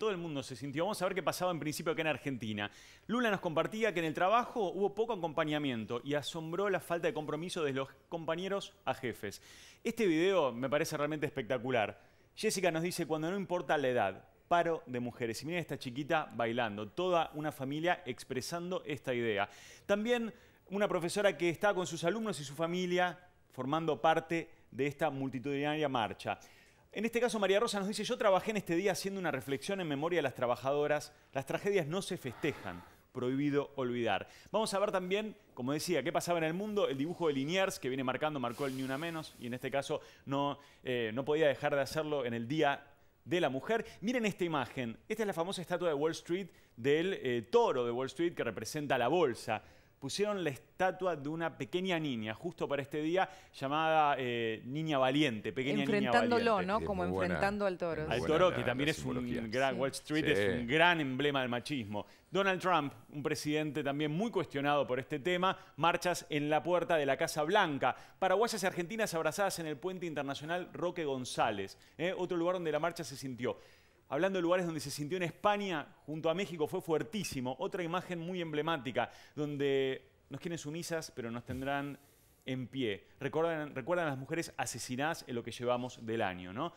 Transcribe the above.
Todo el mundo se sintió. Vamos a ver qué pasaba en principio aquí en Argentina. Lula nos compartía que en el trabajo hubo poco acompañamiento y asombró la falta de compromiso de los compañeros a jefes. Este video me parece realmente espectacular. Jessica nos dice, cuando no importa la edad, paro de mujeres. Y mira esta chiquita bailando, toda una familia expresando esta idea. También una profesora que está con sus alumnos y su familia formando parte de esta multitudinaria marcha. En este caso, María Rosa nos dice, yo trabajé en este día haciendo una reflexión en memoria de las trabajadoras. Las tragedias no se festejan, prohibido olvidar. Vamos a ver también, como decía, qué pasaba en el mundo, el dibujo de Liniers, que viene marcando, marcó el ni una menos, y en este caso no, eh, no podía dejar de hacerlo en el Día de la Mujer. Miren esta imagen, esta es la famosa estatua de Wall Street del eh, toro de Wall Street que representa la bolsa pusieron la estatua de una pequeña niña, justo para este día, llamada eh, Niña Valiente, pequeña niña Enfrentándolo, ¿no? Como enfrentando al toro. Al toro, que también es un gran, Wall Street es un gran emblema del machismo. Donald Trump, un presidente también muy cuestionado por este tema, marchas en la puerta de la Casa Blanca, paraguayas y argentinas abrazadas en el puente internacional Roque González, ¿eh? otro lugar donde la marcha se sintió hablando de lugares donde se sintió en España, junto a México, fue fuertísimo. Otra imagen muy emblemática, donde nos quieren sumisas, pero nos tendrán en pie. Recuerdan, recuerdan a las mujeres asesinadas en lo que llevamos del año, ¿no?